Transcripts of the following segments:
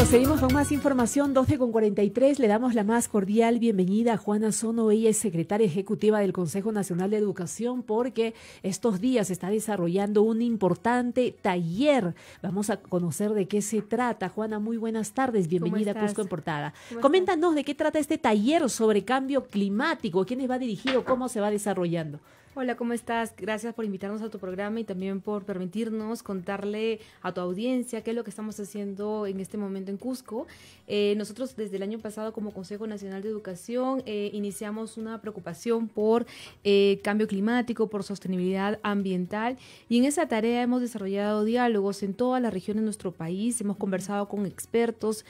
seguimos con más información. 12 con 43. Le damos la más cordial bienvenida a Juana Sono. Ella es secretaria ejecutiva del Consejo Nacional de Educación porque estos días está desarrollando un importante taller. Vamos a conocer de qué se trata. Juana, muy buenas tardes. Bienvenida a Cusco en Portada. Coméntanos de qué trata este taller sobre cambio climático. ¿Quiénes va dirigido? ¿Cómo se va desarrollando? Hola, ¿cómo estás? Gracias por invitarnos a tu programa y también por permitirnos contarle a tu audiencia qué es lo que estamos haciendo en este momento en Cusco. Eh, nosotros desde el año pasado como Consejo Nacional de Educación eh, iniciamos una preocupación por eh, cambio climático, por sostenibilidad ambiental y en esa tarea hemos desarrollado diálogos en todas las regiones de nuestro país, hemos conversado con expertos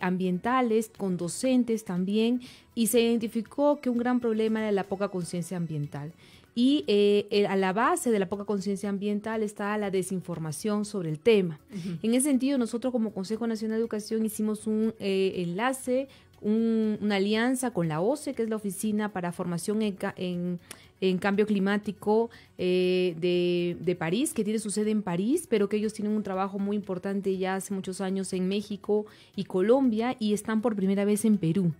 ambientales, con docentes también y se identificó que un gran problema era la poca conciencia ambiental y eh, a la base de la poca conciencia ambiental está la desinformación sobre el tema. En ese sentido, nosotros como Consejo Nacional de Educación hicimos un eh, enlace, una alianza con la OCE, que es la Oficina para Formación en, Cambio Climático eh, de, París, que tiene su sede en París, pero que ellos tienen un trabajo muy importante ya hace muchos años en México y Colombia y están por primera vez en Perú.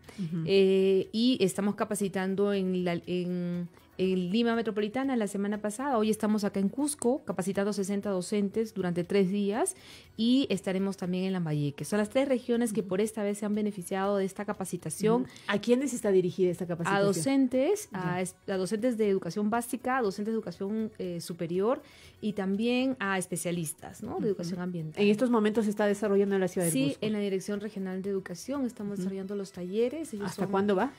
y estamos capacitando en... La, en Lima Metropolitana la semana pasada. Hoy estamos acá en Cusco, capacitando 60 docentes durante tres días y estaremos también en Lambayeque. Son las tres regiones que por esta vez se han beneficiado de esta capacitación. ¿A quiénes está dirigida esta capacitación? A docentes, a, docentes de educación básica, a docentes de educación eh, superior y también a especialistas de educación ambiental. En estos momentos se está desarrollando en la ciudad de Sí, en la Dirección Regional de Educación estamos desarrollando los talleres. ¿Hasta cuándo va?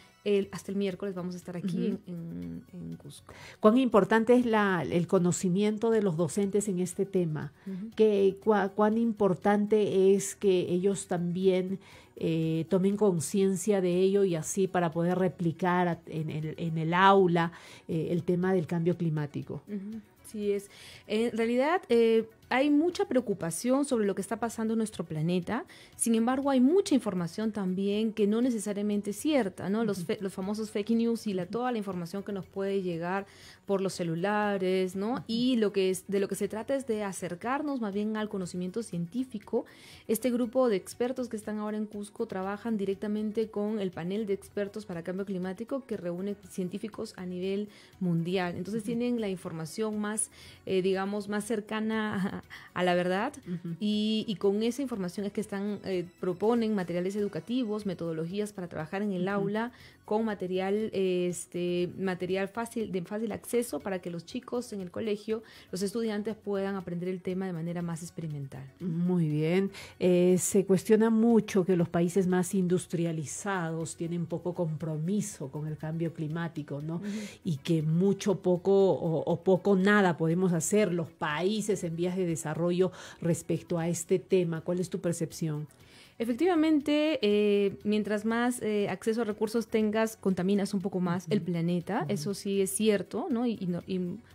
hasta el miércoles vamos a estar aquí en, Cusco. ¿Cuán importante es el conocimiento de los docentes en este tema? ¿Cuán importante es que ellos también eh, tomen conciencia de ello y así para poder replicar en el, aula eh, el tema del cambio climático? Sí, es. En realidad, eh, hay mucha preocupación sobre lo que está pasando en nuestro planeta, sin embargo hay mucha información también que no necesariamente es cierta, ¿no? Los, los famosos fake news y la, toda la información que nos puede llegar por los celulares, ¿no? Y lo que es, de lo que se trata es de acercarnos más bien al conocimiento científico. Este grupo de expertos que están ahora en Cusco trabajan directamente con el panel de expertos para cambio climático que reúne científicos a nivel mundial. Entonces tienen la información más, eh, digamos, más cercana a a, la verdad y, con esa información es que están eh, proponen materiales educativos, metodologías para trabajar en el aula con material este material fácil de fácil acceso para que los chicos en el colegio, los estudiantes puedan aprender el tema de manera más experimental. Muy bien. Eh, se cuestiona mucho que los países más industrializados tienen poco compromiso con el cambio climático, ¿no? Y que mucho poco o, poco nada podemos hacer los países en vías de desarrollo respecto a este tema? ¿Cuál es tu percepción? Efectivamente, eh, mientras más eh, acceso a recursos tengas, contaminas un poco más el planeta, eso sí es cierto, ¿no? Y,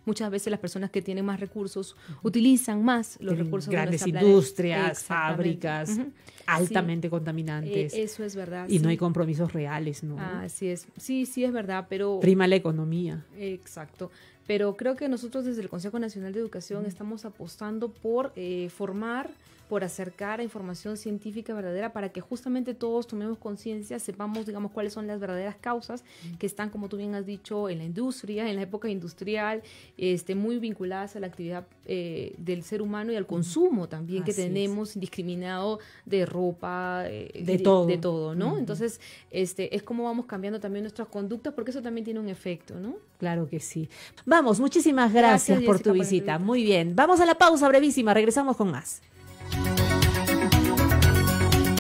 muchas veces las personas que tienen más recursos utilizan más los Tienen recursos grandes industrias, fábricas altamente eh, contaminantes. eso es verdad. Y no hay compromisos reales, ¿no? así es, sí, sí es verdad, pero... Prima la economía. Exacto pero creo que nosotros desde el Consejo Nacional de Educación estamos apostando por eh, formar por acercar a información científica verdadera para que justamente todos tomemos conciencia, sepamos, digamos, cuáles son las verdaderas causas que están, como tú bien has dicho, en la industria, en la época industrial, este, muy vinculadas a la actividad eh, del ser humano y al consumo también que tenemos discriminado indiscriminado de ropa, eh, eh, de, todo, ¿no? Entonces, este, es como vamos cambiando también nuestras conductas porque eso también tiene un efecto, ¿no? Claro que sí. Vamos, muchísimas gracias, por tu visita. muy bien, vamos a la pausa brevísima, regresamos con más.